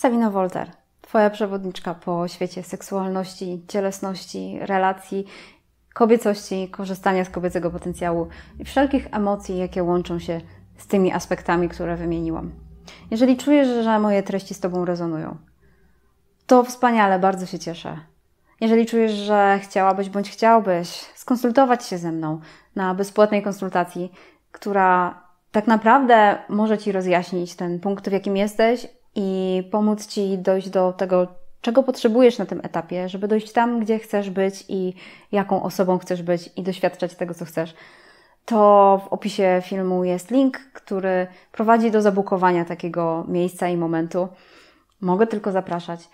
Sabina Wolter, Twoja przewodniczka po świecie seksualności, cielesności, relacji, kobiecości, korzystania z kobiecego potencjału i wszelkich emocji, jakie łączą się z tymi aspektami, które wymieniłam. Jeżeli czujesz, że moje treści z Tobą rezonują, to wspaniale, bardzo się cieszę. Jeżeli czujesz, że chciałabyś bądź chciałbyś skonsultować się ze mną na bezpłatnej konsultacji, która tak naprawdę może Ci rozjaśnić ten punkt, w jakim jesteś i pomóc Ci dojść do tego, czego potrzebujesz na tym etapie, żeby dojść tam, gdzie chcesz być i jaką osobą chcesz być i doświadczać tego, co chcesz. To w opisie filmu jest link, który prowadzi do zabukowania takiego miejsca i momentu. Mogę tylko zapraszać.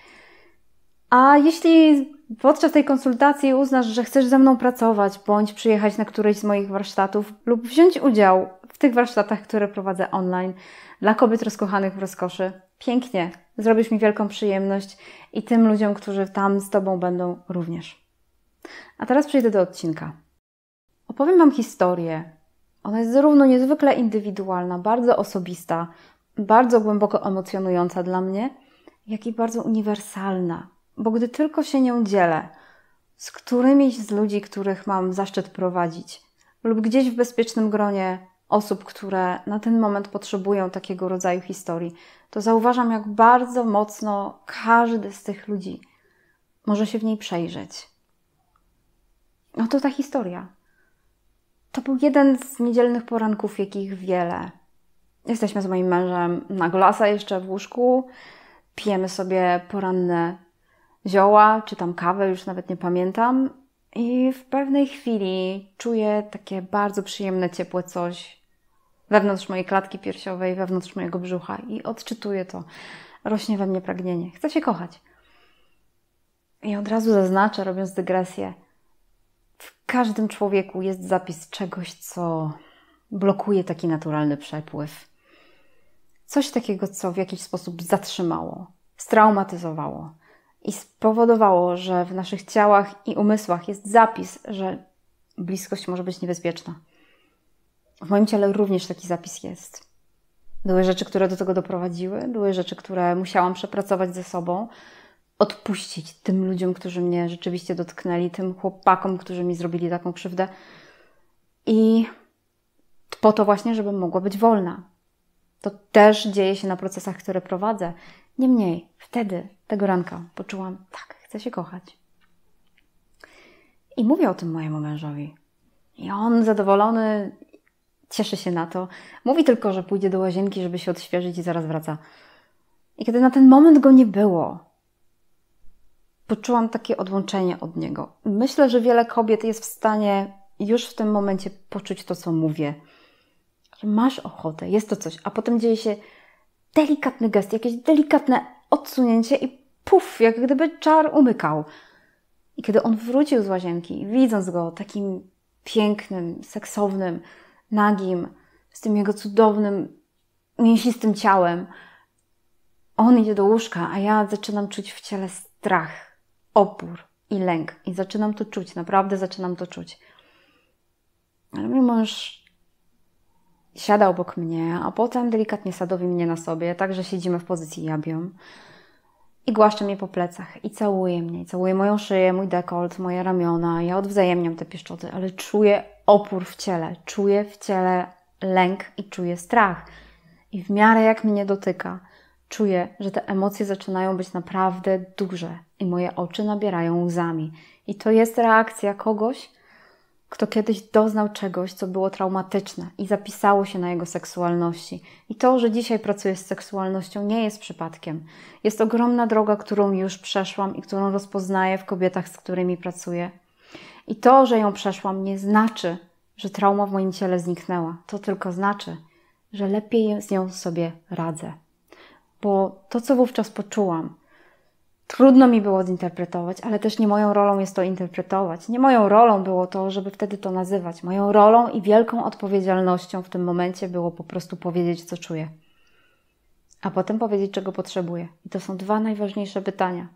A jeśli podczas tej konsultacji uznasz, że chcesz ze mną pracować, bądź przyjechać na któryś z moich warsztatów, lub wziąć udział w tych warsztatach, które prowadzę online dla kobiet rozkochanych w rozkoszy, Pięknie, zrobisz mi wielką przyjemność i tym ludziom, którzy tam z Tobą będą również. A teraz przejdę do odcinka. Opowiem Wam historię. Ona jest zarówno niezwykle indywidualna, bardzo osobista, bardzo głęboko emocjonująca dla mnie, jak i bardzo uniwersalna. Bo gdy tylko się nią dzielę z którymiś z ludzi, których mam zaszczyt prowadzić, lub gdzieś w bezpiecznym gronie osób, które na ten moment potrzebują takiego rodzaju historii, to zauważam, jak bardzo mocno każdy z tych ludzi może się w niej przejrzeć. No to ta historia. To był jeden z niedzielnych poranków, jakich wiele. Jesteśmy z moim mężem na golasa jeszcze w łóżku, pijemy sobie poranne zioła, czy tam kawę, już nawet nie pamiętam. I w pewnej chwili czuję takie bardzo przyjemne, ciepłe coś wewnątrz mojej klatki piersiowej, wewnątrz mojego brzucha i odczytuję to. Rośnie we mnie pragnienie. Chcę się kochać. I od razu zaznaczę, robiąc dygresję, w każdym człowieku jest zapis czegoś, co blokuje taki naturalny przepływ. Coś takiego, co w jakiś sposób zatrzymało, straumatyzowało i spowodowało, że w naszych ciałach i umysłach jest zapis, że bliskość może być niebezpieczna w moim ciele również taki zapis jest. Były rzeczy, które do tego doprowadziły, były rzeczy, które musiałam przepracować ze sobą, odpuścić tym ludziom, którzy mnie rzeczywiście dotknęli, tym chłopakom, którzy mi zrobili taką krzywdę. I po to właśnie, żebym mogła być wolna. To też dzieje się na procesach, które prowadzę. Niemniej, wtedy, tego ranka, poczułam, tak, chcę się kochać. I mówię o tym mojemu mężowi. I on zadowolony, Cieszy się na to. Mówi tylko, że pójdzie do łazienki, żeby się odświeżyć i zaraz wraca. I kiedy na ten moment go nie było, poczułam takie odłączenie od niego. Myślę, że wiele kobiet jest w stanie już w tym momencie poczuć to, co mówię. Że masz ochotę, jest to coś, a potem dzieje się delikatny gest, jakieś delikatne odsunięcie i puf, jak gdyby czar umykał. I kiedy on wrócił z łazienki, widząc go takim pięknym, seksownym, nagim, z tym jego cudownym, mięsistym ciałem. On idzie do łóżka, a ja zaczynam czuć w ciele strach, opór i lęk. I zaczynam to czuć, naprawdę zaczynam to czuć. Ale mój mąż siada obok mnie, a potem delikatnie sadowi mnie na sobie, także siedzimy w pozycji jabią. I głaszcze mnie po plecach i całuje mnie, i całuje moją szyję, mój dekolt, moje ramiona. Ja odwzajemniam te pieszczoty, ale czuję opór w ciele, czuję w ciele lęk i czuję strach. I w miarę jak mnie dotyka, czuję, że te emocje zaczynają być naprawdę duże i moje oczy nabierają łzami. I to jest reakcja kogoś, kto kiedyś doznał czegoś, co było traumatyczne i zapisało się na jego seksualności. I to, że dzisiaj pracuję z seksualnością, nie jest przypadkiem. Jest ogromna droga, którą już przeszłam i którą rozpoznaję w kobietach, z którymi pracuję. I to, że ją przeszłam, nie znaczy, że trauma w moim ciele zniknęła. To tylko znaczy, że lepiej z nią sobie radzę. Bo to, co wówczas poczułam, trudno mi było zinterpretować, ale też nie moją rolą jest to interpretować. Nie moją rolą było to, żeby wtedy to nazywać. Moją rolą i wielką odpowiedzialnością w tym momencie było po prostu powiedzieć, co czuję. A potem powiedzieć, czego potrzebuję. I to są dwa najważniejsze pytania.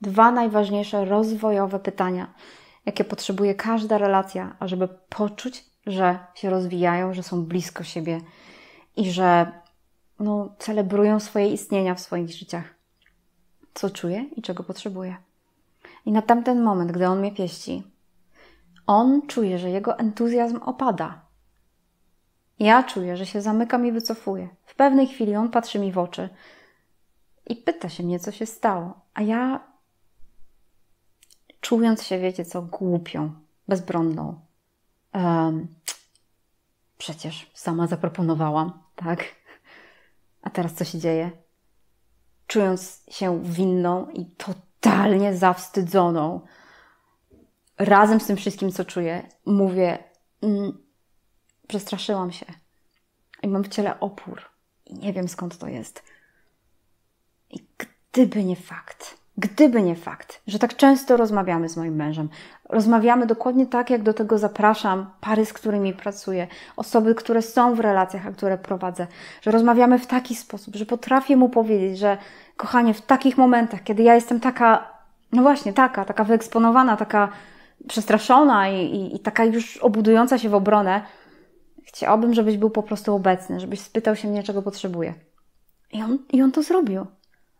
Dwa najważniejsze rozwojowe pytania, jakie potrzebuje każda relacja, ażeby poczuć, że się rozwijają, że są blisko siebie i że no, celebrują swoje istnienia w swoich życiach. Co czuję i czego potrzebuję. I na tamten moment, gdy on mnie pieści, on czuje, że jego entuzjazm opada. Ja czuję, że się zamykam i wycofuję. W pewnej chwili on patrzy mi w oczy i pyta się mnie, co się stało, a ja czując się, wiecie co, głupią, bezbronną. Um, przecież sama zaproponowałam, tak? A teraz co się dzieje? Czując się winną i totalnie zawstydzoną, razem z tym wszystkim, co czuję, mówię, mm, przestraszyłam się i mam w ciele opór i nie wiem skąd to jest. I gdyby nie fakt, Gdyby nie fakt, że tak często rozmawiamy z moim mężem, rozmawiamy dokładnie tak, jak do tego zapraszam pary, z którymi pracuję, osoby, które są w relacjach, a które prowadzę, że rozmawiamy w taki sposób, że potrafię mu powiedzieć, że kochanie, w takich momentach, kiedy ja jestem taka, no właśnie, taka, taka wyeksponowana, taka przestraszona i, i, i taka już obudująca się w obronę, chciałabym, żebyś był po prostu obecny, żebyś spytał się mnie, czego potrzebuję. I on, i on to zrobił.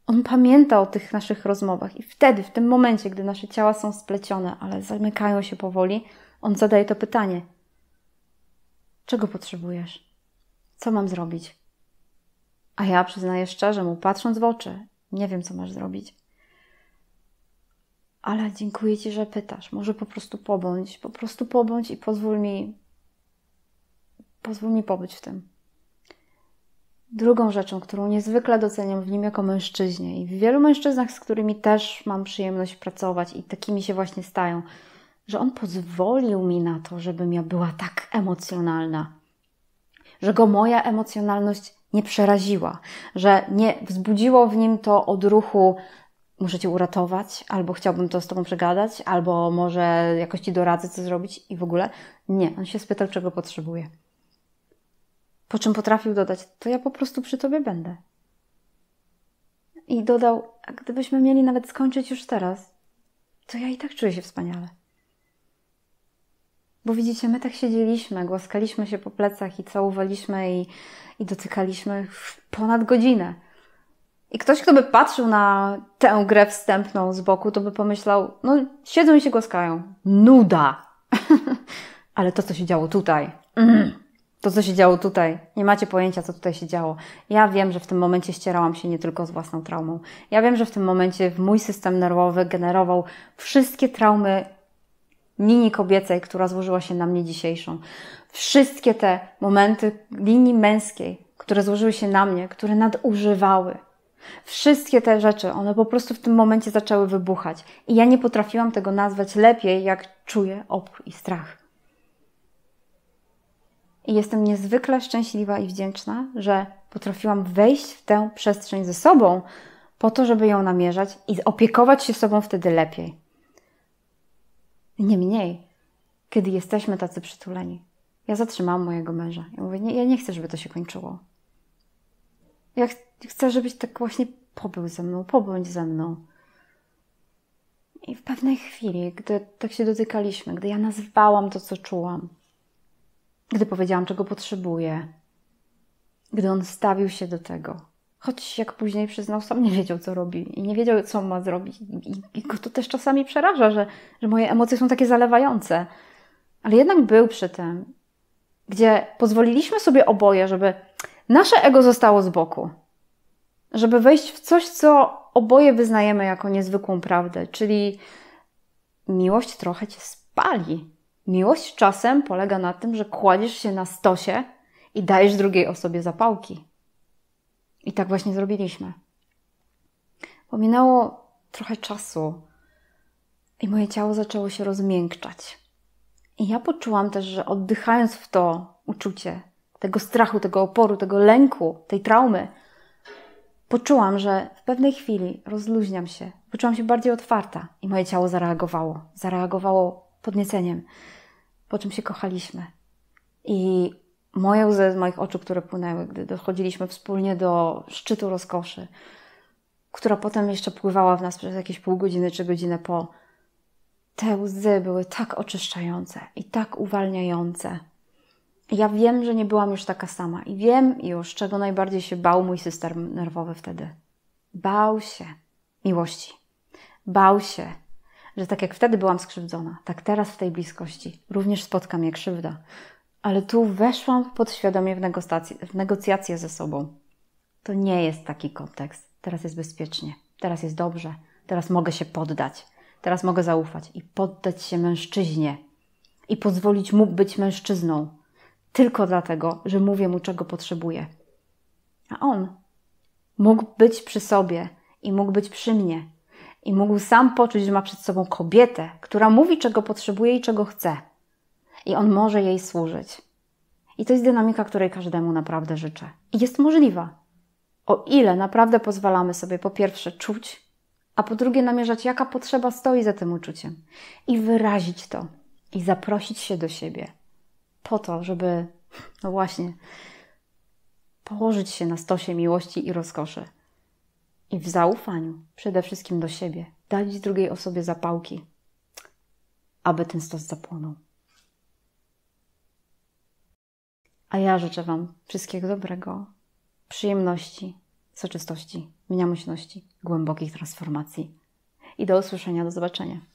On pamięta o tych naszych rozmowach i wtedy, w tym momencie, gdy nasze ciała są splecione, ale zamykają się powoli, on zadaje to pytanie: Czego potrzebujesz? Co mam zrobić? A ja przyznaję szczerze mu, patrząc w oczy, nie wiem, co masz zrobić. Ale dziękuję ci, że pytasz. Może po prostu pobądź, po prostu pobądź i pozwól mi, pozwól mi pobyć w tym. Drugą rzeczą, którą niezwykle doceniam w nim jako mężczyźnie i w wielu mężczyznach, z którymi też mam przyjemność pracować i takimi się właśnie stają, że on pozwolił mi na to, żebym ja była tak emocjonalna, że go moja emocjonalność nie przeraziła, że nie wzbudziło w nim to odruchu muszę cię uratować, albo chciałbym to z tobą przegadać, albo może jakoś ci doradzę, co zrobić i w ogóle. Nie, on się spytał, czego potrzebuje. Po czym potrafił dodać, to ja po prostu przy tobie będę. I dodał, a gdybyśmy mieli nawet skończyć już teraz, to ja i tak czuję się wspaniale. Bo widzicie, my tak siedzieliśmy, głaskaliśmy się po plecach i całowaliśmy i, i dotykaliśmy ponad godzinę. I ktoś, kto by patrzył na tę grę wstępną z boku, to by pomyślał, no siedzą i się głaskają. Nuda! Ale to, co się działo tutaj... Mm to, co się działo tutaj. Nie macie pojęcia, co tutaj się działo. Ja wiem, że w tym momencie ścierałam się nie tylko z własną traumą. Ja wiem, że w tym momencie mój system nerwowy generował wszystkie traumy linii kobiecej, która złożyła się na mnie dzisiejszą. Wszystkie te momenty linii męskiej, które złożyły się na mnie, które nadużywały. Wszystkie te rzeczy, one po prostu w tym momencie zaczęły wybuchać. I ja nie potrafiłam tego nazwać lepiej, jak czuję opór i strach. I jestem niezwykle szczęśliwa i wdzięczna, że potrafiłam wejść w tę przestrzeń ze sobą, po to, żeby ją namierzać i opiekować się sobą wtedy lepiej. Nie mniej, kiedy jesteśmy tacy przytuleni. Ja zatrzymałam mojego męża. Ja mówię, nie, ja nie chcę, żeby to się kończyło. Ja ch chcę, żebyś tak właśnie pobył ze mną, pobądź ze mną. I w pewnej chwili, gdy tak się dotykaliśmy, gdy ja nazwałam to, co czułam, gdy powiedziałam, czego potrzebuje, gdy on stawił się do tego. Choć jak później przyznał, sam nie wiedział, co robi i nie wiedział, co ma zrobić. I, i go to też czasami przeraża, że, że moje emocje są takie zalewające. Ale jednak był przy tym, gdzie pozwoliliśmy sobie oboje, żeby nasze ego zostało z boku, żeby wejść w coś, co oboje wyznajemy jako niezwykłą prawdę, czyli miłość trochę cię spali. Miłość czasem polega na tym, że kładziesz się na stosie i dajesz drugiej osobie zapałki. I tak właśnie zrobiliśmy. Pominęło trochę czasu i moje ciało zaczęło się rozmiękczać. I ja poczułam też, że oddychając w to uczucie tego strachu, tego oporu, tego lęku, tej traumy, poczułam, że w pewnej chwili rozluźniam się, poczułam się bardziej otwarta i moje ciało zareagowało. Zareagowało podnieceniem, po czym się kochaliśmy. I moje łzy z moich oczu, które płynęły, gdy dochodziliśmy wspólnie do szczytu rozkoszy, która potem jeszcze pływała w nas przez jakieś pół godziny czy godzinę po, te łzy były tak oczyszczające i tak uwalniające. Ja wiem, że nie byłam już taka sama i wiem już, czego najbardziej się bał mój system nerwowy wtedy. Bał się miłości. Bał się że tak jak wtedy byłam skrzywdzona, tak teraz w tej bliskości również spotka mnie krzywda. Ale tu weszłam podświadomie w, negocjacje, w negocjacje ze sobą. To nie jest taki kontekst. Teraz jest bezpiecznie, teraz jest dobrze, teraz mogę się poddać, teraz mogę zaufać i poddać się mężczyźnie i pozwolić mu być mężczyzną tylko dlatego, że mówię mu, czego potrzebuje. A on mógł być przy sobie i mógł być przy mnie i mógł sam poczuć, że ma przed sobą kobietę, która mówi, czego potrzebuje i czego chce. I on może jej służyć. I to jest dynamika, której każdemu naprawdę życzę. I jest możliwa. O ile naprawdę pozwalamy sobie po pierwsze czuć, a po drugie namierzać, jaka potrzeba stoi za tym uczuciem. I wyrazić to. I zaprosić się do siebie. Po to, żeby, no właśnie, położyć się na stosie miłości i rozkoszy i w zaufaniu przede wszystkim do siebie dać drugiej osobie zapałki, aby ten stos zapłonął. A ja życzę Wam wszystkiego dobrego, przyjemności, soczystości, mniamyślności, głębokich transformacji. I do usłyszenia, do zobaczenia.